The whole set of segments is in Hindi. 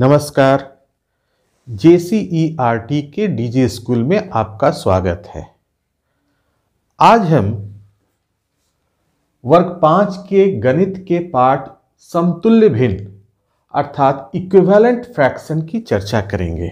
नमस्कार J C E R T के डीजे स्कूल में आपका स्वागत है आज हम वर्ग पाँच के गणित के पाठ समतुल्य भिन्न अर्थात इक्विवेलेंट फ्रैक्शन की चर्चा करेंगे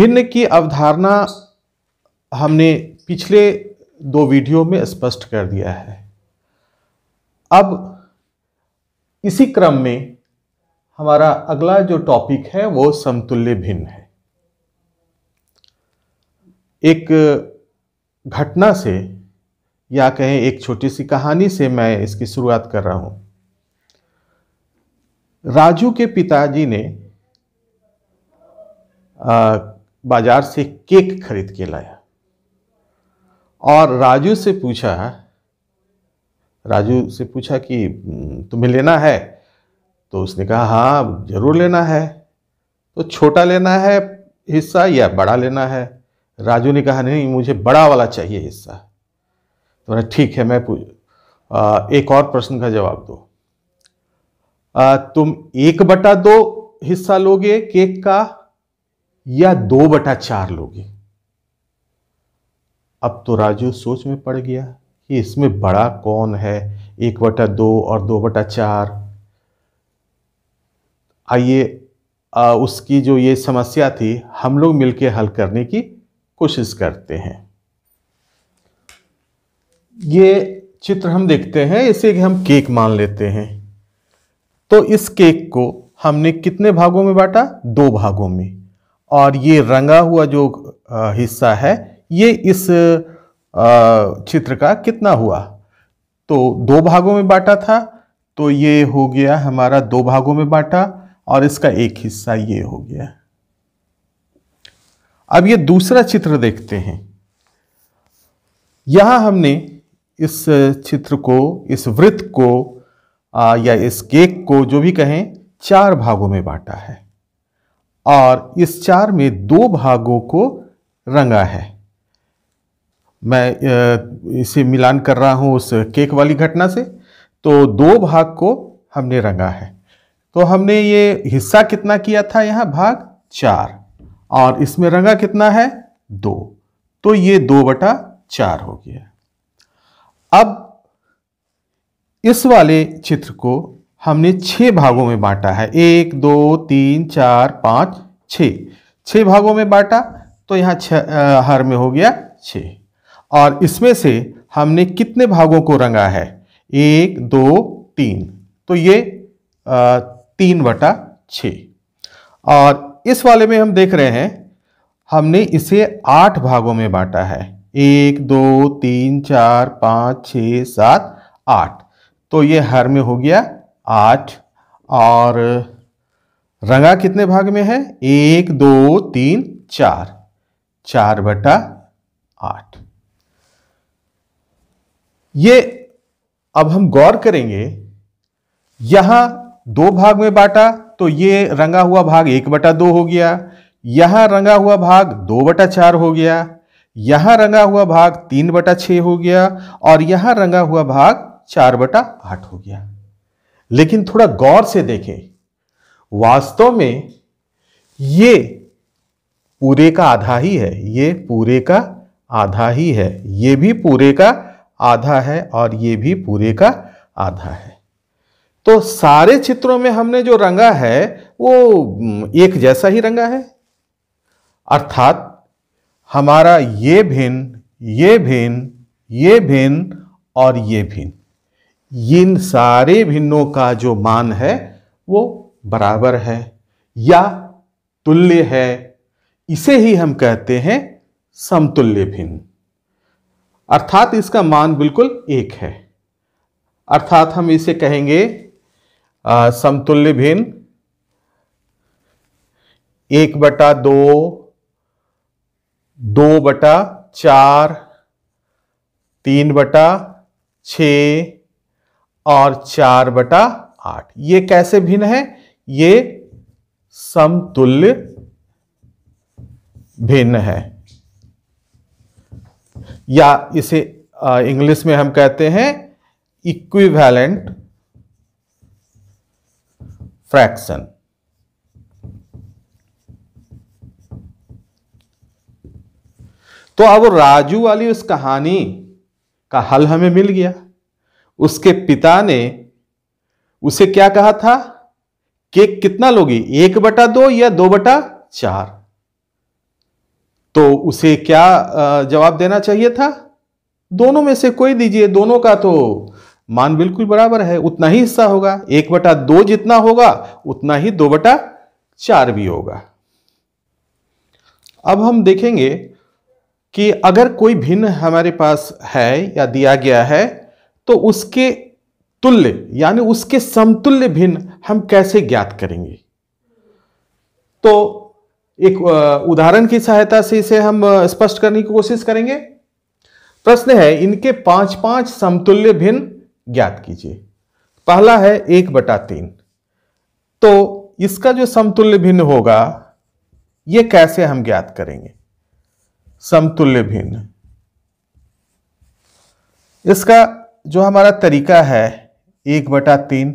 भिन्न की अवधारणा हमने पिछले दो वीडियो में स्पष्ट कर दिया है अब इसी क्रम में हमारा अगला जो टॉपिक है वो समतुल्य भिन्न है एक घटना से या कहें एक छोटी सी कहानी से मैं इसकी शुरुआत कर रहा हूं राजू के पिताजी ने बाजार से केक खरीद के लाया और राजू से पूछा राजू से पूछा कि तुम्हें लेना है तो उसने कहा हाँ ज़रूर लेना है तो छोटा लेना है हिस्सा या बड़ा लेना है राजू ने कहा नहीं मुझे बड़ा वाला चाहिए हिस्सा तो मैंने ठीक है मैं पूछ एक और प्रश्न का जवाब दो आ, तुम एक बटा दो हिस्सा लोगे केक का या दो बटा चार लोगे अब तो राजू सोच में पड़ गया कि इसमें बड़ा कौन है एक बटा दो और दो बटा चार आइए उसकी जो ये समस्या थी हम लोग मिलकर हल करने की कोशिश करते हैं ये चित्र हम देखते हैं इसे कि हम केक मान लेते हैं तो इस केक को हमने कितने भागों में बांटा दो भागों में और ये रंगा हुआ जो हिस्सा है ये इस चित्र का कितना हुआ तो दो भागों में बांटा था तो ये हो गया हमारा दो भागों में बांटा और इसका एक हिस्सा ये हो गया अब ये दूसरा चित्र देखते हैं यहां हमने इस चित्र को इस वृत्त को आ, या इस केक को जो भी कहें चार भागों में बांटा है और इस चार में दो भागों को रंगा है मैं इसे मिलान कर रहा हूं उस केक वाली घटना से तो दो भाग को हमने रंगा है तो हमने ये हिस्सा कितना किया था यहाँ भाग चार और इसमें रंगा कितना है दो तो ये दो बटा चार हो गया अब इस वाले चित्र को हमने छह भागों में बांटा है एक दो तीन चार पाँच छ छह भागों में बांटा तो यहाँ छ हर में हो गया छ और इसमें से हमने कितने भागों को रंगा है एक दो तीन तो ये आ, तीन बटा छ और इस वाले में हम देख रहे हैं हमने इसे आठ भागों में बांटा है एक दो तीन चार पाँच छ सात आठ तो ये हर में हो गया आठ और रंगा कितने भाग में है एक दो तीन चार चार बटा आठ ये अब हम गौर करेंगे यहां दो भाग में बांटा तो ये रंगा हुआ भाग एक बटा दो हो गया यहाँ रंगा हुआ भाग दो बटा चार हो गया यहाँ रंगा हुआ भाग तीन बटा छः हो गया और यहाँ रंगा हुआ भाग चार बटा आठ हो गया लेकिन थोड़ा गौर से देखें वास्तव में ये पूरे का आधा ही है ये पूरे का आधा ही है ये भी पूरे का आधा है और ये भी पूरे का आधा है तो सारे चित्रों में हमने जो रंगा है वो एक जैसा ही रंगा है अर्थात हमारा ये भिन्न ये भिन्न ये भिन्न और ये भिन्न इन सारे भिन्नों का जो मान है वो बराबर है या तुल्य है इसे ही हम कहते हैं समतुल्य भिन्न अर्थात इसका मान बिल्कुल एक है अर्थात हम इसे कहेंगे समतुल्य भिन्न एक बटा दो दो बटा चार तीन बटा छ और चार बटा आठ ये कैसे भिन्न है ये समतुल्य भिन्न है या इसे इंग्लिश में हम कहते हैं इक्विवेलेंट फ्रैक्शन तो अब राजू वाली उस कहानी का हल हमें मिल गया उसके पिता ने उसे क्या कहा था केक कितना लोगी एक बटा दो या दो बटा चार तो उसे क्या जवाब देना चाहिए था दोनों में से कोई दीजिए दोनों का तो मान बिल्कुल बराबर है उतना ही हिस्सा होगा एक बटा दो जितना होगा उतना ही दो बटा चार भी होगा अब हम देखेंगे कि अगर कोई भिन्न हमारे पास है या दिया गया है तो उसके तुल्य यानी उसके समतुल्य भिन्न हम कैसे ज्ञात करेंगे तो एक उदाहरण की सहायता से इसे हम स्पष्ट करने की कोशिश करेंगे प्रश्न है इनके पांच पांच समतुल्य भिन्न ज्ञात कीजिए पहला है एक बटा तीन तो इसका जो समतुल्य भिन्न होगा ये कैसे हम ज्ञात करेंगे समतुल्य भिन्न इसका जो हमारा तरीका है एक बटा तीन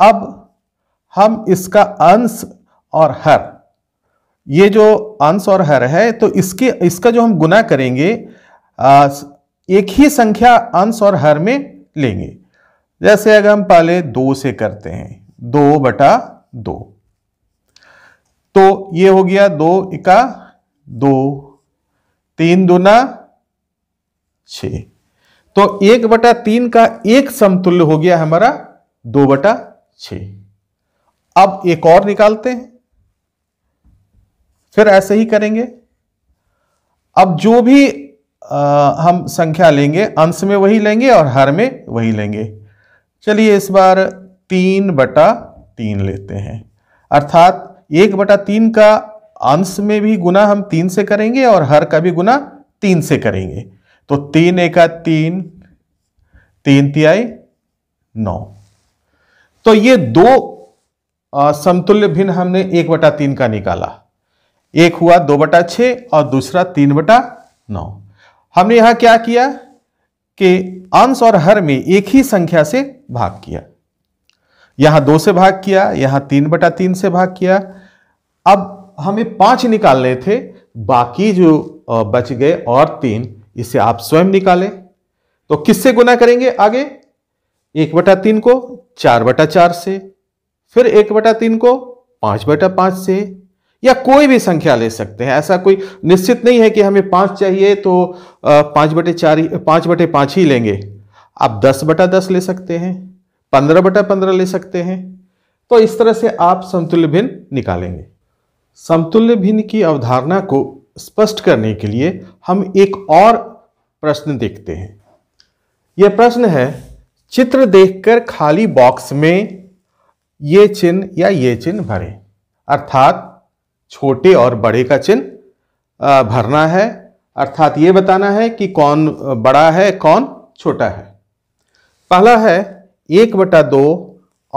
अब हम इसका अंश और हर ये जो अंश और हर है तो इसके इसका जो हम गुना करेंगे आ, एक ही संख्या अंश और हर में लेंगे जैसे अगर हम पहले दो से करते हैं दो बटा दो तो ये हो गया दो इका दो तीन दुना छ तो एक बटा तीन का एक समतुल्य हो गया हमारा दो बटा छ अब एक और निकालते हैं फिर ऐसे ही करेंगे अब जो भी आ, हम संख्या लेंगे अंश में वही लेंगे और हर में वही लेंगे चलिए इस बार तीन बटा तीन लेते हैं अर्थात एक बटा तीन का अंश में भी गुना हम तीन से करेंगे और हर का भी गुना तीन से करेंगे तो तीन एका तीन तीन तिहाई नौ तो ये दो समतुल्य भिन्न हमने एक बटा तीन का निकाला एक हुआ दो बटा छ और दूसरा तीन बटा नौ हमने यहां क्या किया कि अंश और हर में एक ही संख्या से भाग किया यहां दो से भाग किया यहां तीन बटा तीन से भाग किया अब हमें पांच निकालने थे बाकी जो बच गए और तीन इसे आप स्वयं निकालें तो किससे गुना करेंगे आगे एक बटा तीन को चार बटा चार से फिर एक बटा तीन को पांच बटा पांच से या कोई भी संख्या ले सकते हैं ऐसा कोई निश्चित नहीं है कि हमें पाँच चाहिए तो पाँच बटे चार ही पाँच बटे पाँच ही लेंगे आप दस बटा दस ले सकते हैं पंद्रह बटा पंद्रह ले सकते हैं तो इस तरह से आप समतुल्य भिन्न निकालेंगे समतुल्य भिन्न की अवधारणा को स्पष्ट करने के लिए हम एक और प्रश्न देखते हैं यह प्रश्न है चित्र देखकर खाली बॉक्स में ये चिन्ह या ये चिन्ह भरें अर्थात छोटे और बड़े का चिन्ह भरना है अर्थात ये बताना है कि कौन बड़ा है कौन छोटा है पहला है एक बटा दो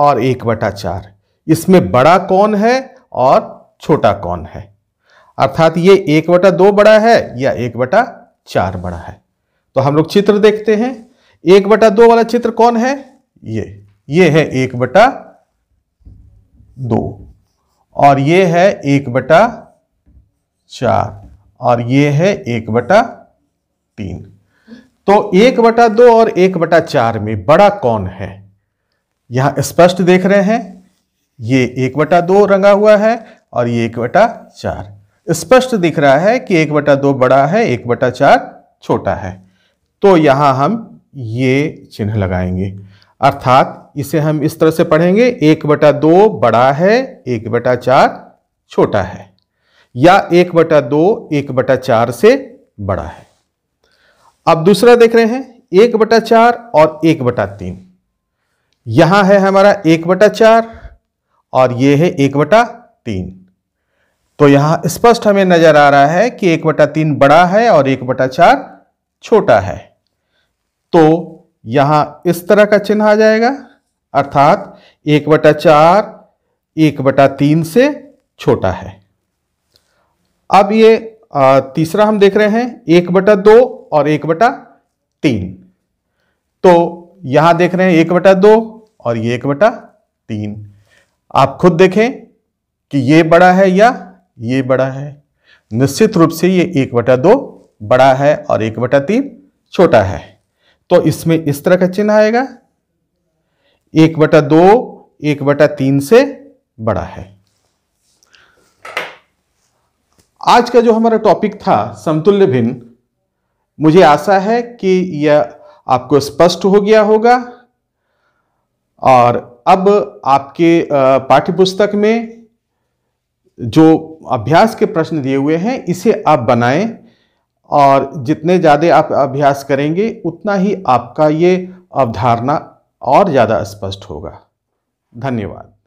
और एक बटा चार इसमें बड़ा कौन है और छोटा कौन है अर्थात ये एक बटा दो बड़ा है या एक बटा चार बड़ा है तो हम लोग चित्र देखते हैं एक बटा दो वाला चित्र कौन है ये ये है एक बटा दो और ये है एक बटा चार और ये है एक बटा तीन तो एक बटा दो और एक बटा चार में बड़ा कौन है यहां स्पष्ट देख रहे हैं ये एक बटा दो रंगा हुआ है और ये एक बटा चार स्पष्ट दिख रहा है कि एक बटा दो बड़ा है एक बटा चार छोटा है तो यहां हम ये चिन्ह लगाएंगे अर्थात इसे हम इस तरह से पढ़ेंगे एक बटा दो बड़ा है एक बटा चार छोटा है या एक बटा दो एक बटा चार से बड़ा है अब दूसरा देख रहे हैं एक बटा चार और एक बटा तीन यहां है हमारा एक बटा चार और यह है एक बटा तीन तो यहां स्पष्ट हमें नजर आ रहा है कि एक बटा तीन बड़ा है और एक बटा चार छोटा है तो यहाँ इस तरह का चिन्ह आ जाएगा अर्थात एक बटा चार एक बटा तीन से छोटा है अब ये तीसरा हम देख रहे हैं एक बटा दो और एक बटा तीन तो यहां देख रहे हैं एक बटा दो और ये एक बटा तीन आप खुद देखें कि ये बड़ा है या ये बड़ा है निश्चित रूप से ये एक बटा दो बड़ा है और एक बटा तीन छोटा है तो इसमें इस तरह का चिन्ह आएगा एक बटा दो एक बटा तीन से बड़ा है आज का जो हमारा टॉपिक था समतुल्य भिन्न मुझे आशा है कि यह आपको स्पष्ट हो गया होगा और अब आपके पाठ्यपुस्तक में जो अभ्यास के प्रश्न दिए हुए हैं इसे आप बनाएं और जितने ज़्यादा आप अभ्यास करेंगे उतना ही आपका ये अवधारणा और ज़्यादा स्पष्ट होगा धन्यवाद